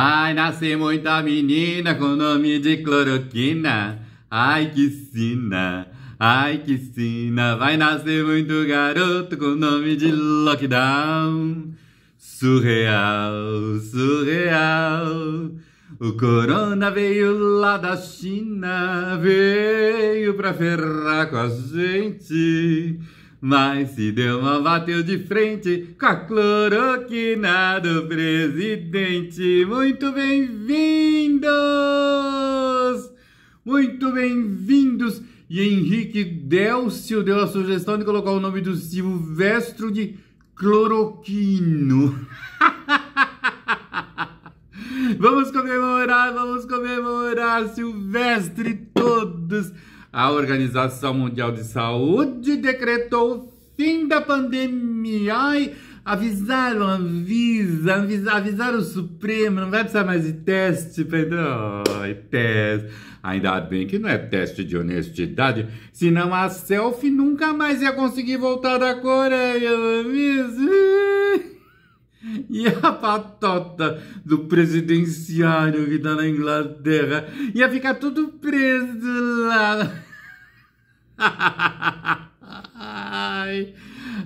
Ai, nasce muita menina com nome de cloroquina. Ai, que sina, ai, que sina. Vai nascer muito garoto com nome de lockdown. Surreal, surreal. O corona veio lá da China, veio pra ferrar com a gente. Mas se deu uma bateu de frente com a cloroquina do presidente. Muito bem-vindos! Muito bem-vindos! E Henrique Delcio deu a sugestão de colocar o nome do Silvestro de cloroquino. vamos comemorar, vamos comemorar, Silvestre a Organização Mundial de Saúde decretou o fim da pandemia. Ai, avisaram, avisa, avisa, avisaram o Supremo, não vai precisar mais de teste, Pedro. Ai, teste. Ainda bem que não é teste de honestidade, senão a selfie nunca mais ia conseguir voltar da Coreia, não é mesmo? E a patota do presidenciário que tá na Inglaterra ia ficar tudo preso lá. Ai,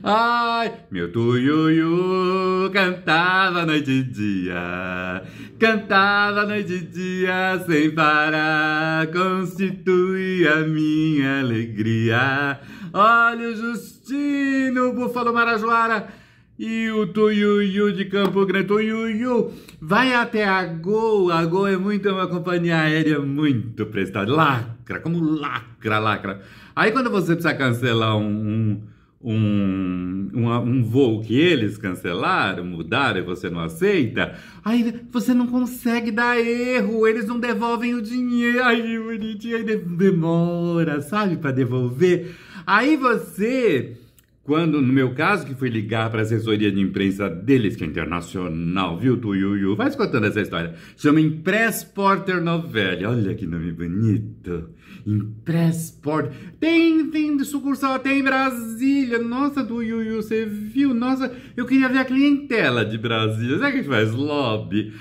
ai, meu tuiuiu cantava noite e dia, cantava noite e dia sem parar, constitui a minha alegria. Olha o Justino, Búfalo Marajoara e o Tuiuiu de Campo Grande, Tuiuiu, vai até a Gol. A Gol é muito uma companhia aérea muito prestada. Lacra, como lacra, lacra. Aí quando você precisa cancelar um, um, um, um voo que eles cancelaram, mudaram e você não aceita, aí você não consegue dar erro. Eles não devolvem o dinheiro. Aí bonitinho, aí demora, sabe, para devolver. Aí você quando, no meu caso, que fui ligar para a assessoria de imprensa deles, que é internacional, viu, do Yuyu? Vai escutando essa história. Chama Impress Porter Novelli. Olha que nome bonito. Impress Porter. Tem, tem sucursal até em Brasília. Nossa, do Yuyu, você viu? Nossa, eu queria ver a clientela de Brasília. Será que a gente faz lobby?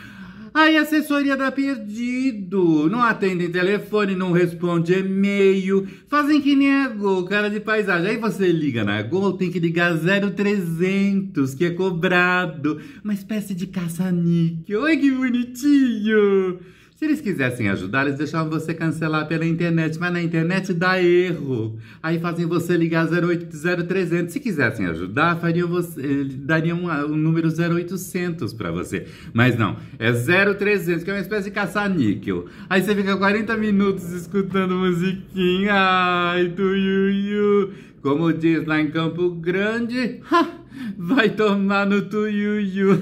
Aí, assessoria dá perdido. Não atendem telefone, não responde e-mail. Fazem que nem a Gol, cara de paisagem. Aí você liga na Gol, tem que ligar 0300, que é cobrado. Uma espécie de caça-níquel. Olha que bonitinho. Se eles quisessem ajudar, eles deixavam você cancelar pela internet, mas na internet dá erro. Aí fazem você ligar 080300. Se quisessem ajudar, fariam você, eh, dariam um, um número 0800 para você. Mas não, é 0300, que é uma espécie de caça-níquel. Aí você fica 40 minutos escutando musiquinha. Ai, do yu-yu. Como diz lá em Campo Grande, ha, vai tomar no tuiuiu.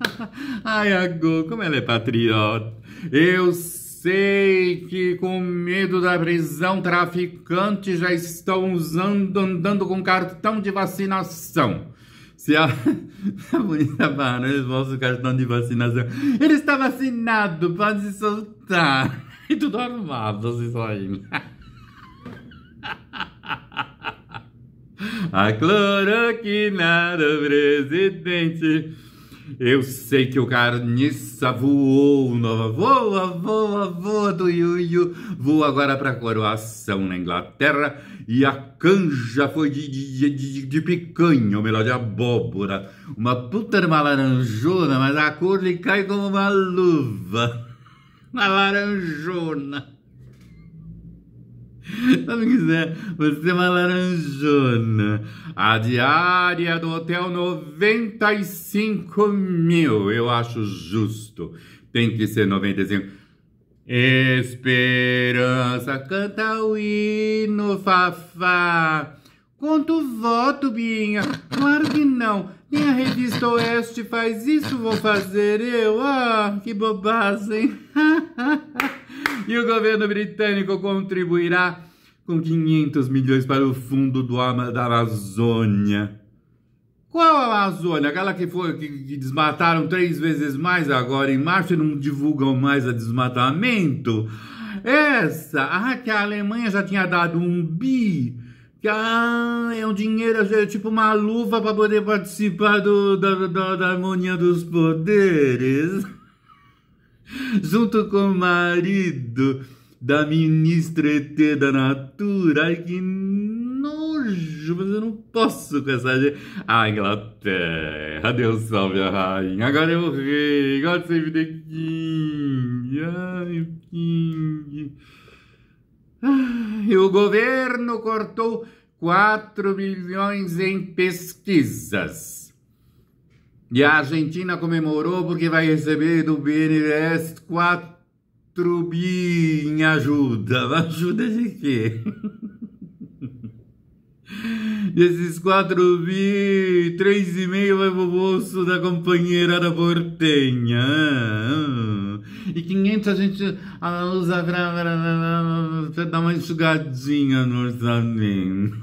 Ai, a Go, como ela é patriota. Eu sei que com medo da prisão, traficantes já estão usando, andando com cartão de vacinação. Se a, a bonita Barões mostra o cartão de vacinação, ele está vacinado, pode se soltar. E tudo armado, assim, saindo. a cloroquinada presidente. Eu sei que o carniça voou, nova, voa, voa, voa do yuyu. voa agora para coroação na Inglaterra e a canja foi de, de, de, de picanha, ou melhor, de abóbora, uma puta de uma laranjona, mas a cor lhe cai como uma luva, uma laranjona. Se quiser? Você é uma laranjona. A diária do hotel 95 mil. Eu acho justo. Tem que ser 95. Esperança canta o hino, Fafá. Quanto voto, Binha? Claro que não. Nem a revista Oeste faz isso, vou fazer eu. Ah, que bobagem. E o governo britânico contribuirá com 500 milhões para o fundo do, da Amazônia. Qual a Amazônia? Aquela que foi que, que, desmataram três vezes mais agora em março e não divulgam mais a desmatamento? Essa, ah, que a Alemanha já tinha dado um bi, que ah, é um dinheiro, é tipo uma luva para poder participar do, da, da, da harmonia dos poderes junto com o marido da ministra ET da Natura. Ai, que nojo, mas eu não posso com essa gente. Ah, Inglaterra, Deus salve a rainha. Agora é o rei, God save the king. Ai, o king. Ah, e o governo cortou 4 milhões em pesquisas. E a Argentina comemorou porque vai receber do BNDES 4 bi em ajuda. Ajuda de quê? Desses 4 bi, 3,5 vai pro bolso da companheira da portenha. E 500 a gente usa pra, dar uma enxugadinha no orçamento.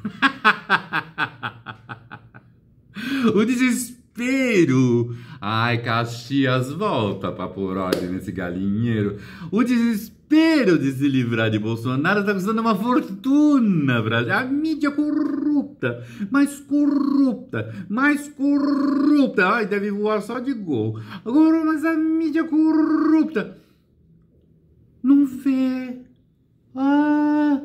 o desespero desespero. Ai, Caxias, volta pra por ordem nesse galinheiro. O desespero de se livrar de Bolsonaro tá custando uma fortuna, Brasil. A mídia corrupta, mais corrupta, mais corrupta. Ai, deve voar só de gol. Agora, mas a mídia corrupta não vê. Ah,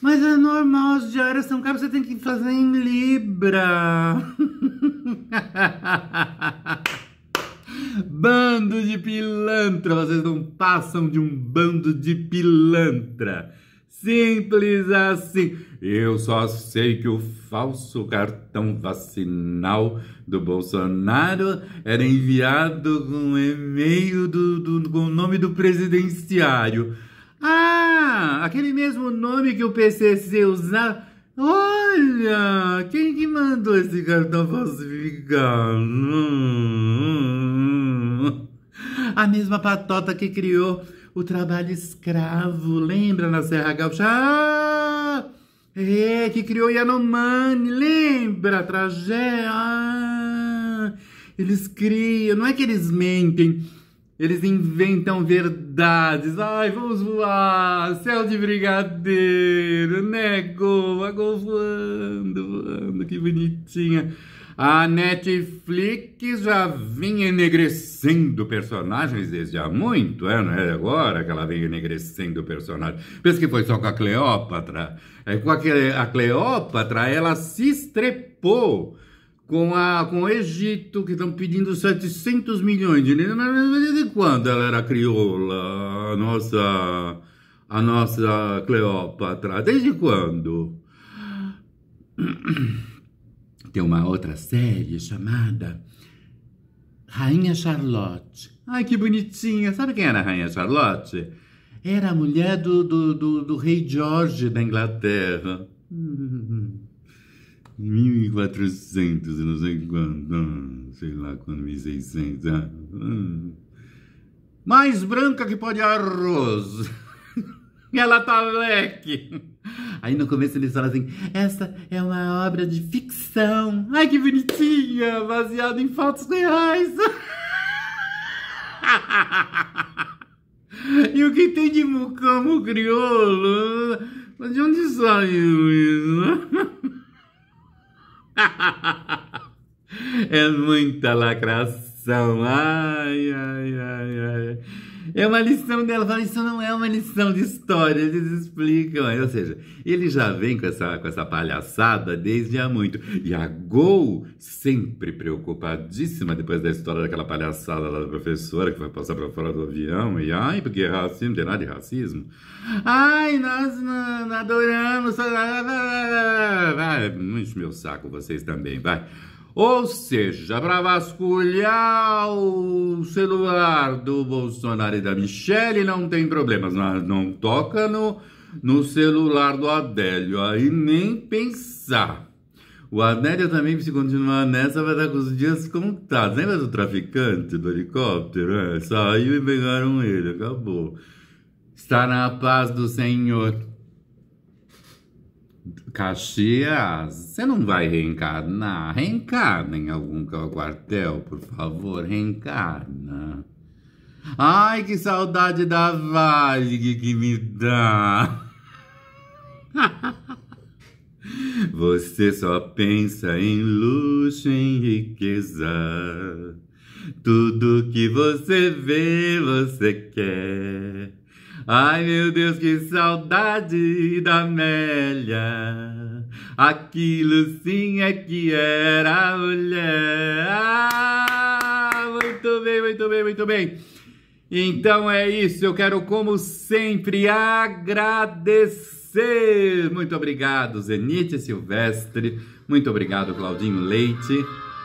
mas é normal, as diárias são caras, você tem que fazer em Libra. bando de pilantra, vocês não passam de um bando de pilantra. Simples assim. Eu só sei que o falso cartão vacinal do Bolsonaro era enviado com e-mail do, do, com o nome do presidenciário. Ah, aquele mesmo nome que o PCC usava Olha, quem que mandou esse cartão falsificado? Hum. A mesma patota que criou o trabalho escravo, lembra na Serra Gaúcha? Ah, é, que criou Yanomami, lembra? Tragédia. Ah, eles criam, não é que eles mentem eles inventam verdades. Ai, vamos voar! Céu de brigadeiro, nego, né? agora voando, voando, que bonitinha. A Netflix já vinha enegrecendo personagens desde há muito, é, não é agora que ela vem enegrecendo personagens. Pensa que foi só com a Cleópatra. É, com a, a Cleópatra, ela se estrepou com, a, com o Egito, que estão pedindo 700 milhões de libras. Mas desde quando ela era crioula, a nossa, a nossa Cleópatra? Desde quando? Tem uma outra série chamada Rainha Charlotte. Ai, que bonitinha! Sabe quem era a Rainha Charlotte? Era a mulher do, do, do, do rei George da Inglaterra. 1400, não sei quanto, sei lá quando, 1600. Ah, ah. Mais branca que pode arroz. Ela tá leque. Aí no começo eles falam assim: essa é uma obra de ficção. Ai que bonitinha, baseada em fatos reais. e o que tem de mucamo crioulo? De onde saiu isso? é muita lacração. Ai, ai, ai, ai. É uma lição dela. Fala, isso não é uma lição de história, eles explicam. Ou seja, ele já vem com essa, com essa palhaçada desde há muito. E a Gol, sempre preocupadíssima depois da história daquela palhaçada lá da professora que vai passar para fora do avião. E ai, porque é racismo, tem nada de racismo. Ai, nós não, não adoramos. Vai, enche meu saco vocês também, vai. Ou seja, para vasculhar o celular do Bolsonaro e da Michelle não tem problemas, mas não toca no, no celular do Adélio, aí nem pensar. O Adélio também, se continuar nessa, vai estar com os dias contados. Lembra do traficante do helicóptero? É, saiu e pegaram ele, acabou. Está na paz do Senhor. Caxias, você não vai reencarnar? Reencarna em algum quartel, por favor, reencarna. Ai, que saudade da Valig que me dá. Você só pensa em luxo, em riqueza. Tudo que você vê, você quer. Ai meu Deus, que saudade da Amélia. Aquilo sim é que era mulher. Ah, muito bem, muito bem, muito bem. Então é isso, eu quero, como sempre, agradecer. Muito obrigado, Zenite Silvestre. Muito obrigado, Claudinho Leite.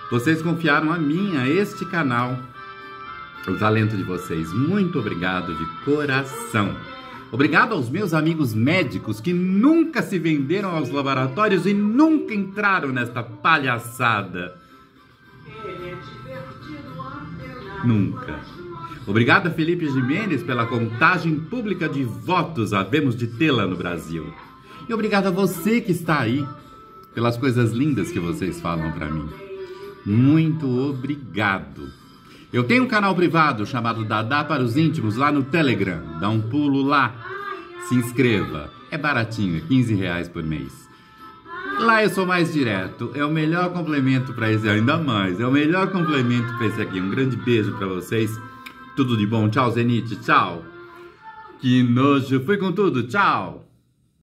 Vocês confiaram a mim, a este canal pelo talento de vocês. Muito obrigado de coração. Obrigado aos meus amigos médicos que nunca se venderam aos laboratórios e nunca entraram nesta palhaçada. Nunca. Obrigado a Felipe Jimenez pela contagem pública de votos, havemos de tê-la no Brasil. E obrigado a você que está aí, pelas coisas lindas que vocês falam para mim. Muito obrigado. Eu tenho um canal privado chamado Dadá para os íntimos lá no Telegram. Dá um pulo lá. Se inscreva. É baratinho, é 15 reais por mês. Lá eu sou mais direto. É o melhor complemento para esse ainda mais. É o melhor complemento para esse aqui. Um grande beijo para vocês. Tudo de bom. Tchau, Zenith. Tchau. Que nojo. Fui com tudo. Tchau.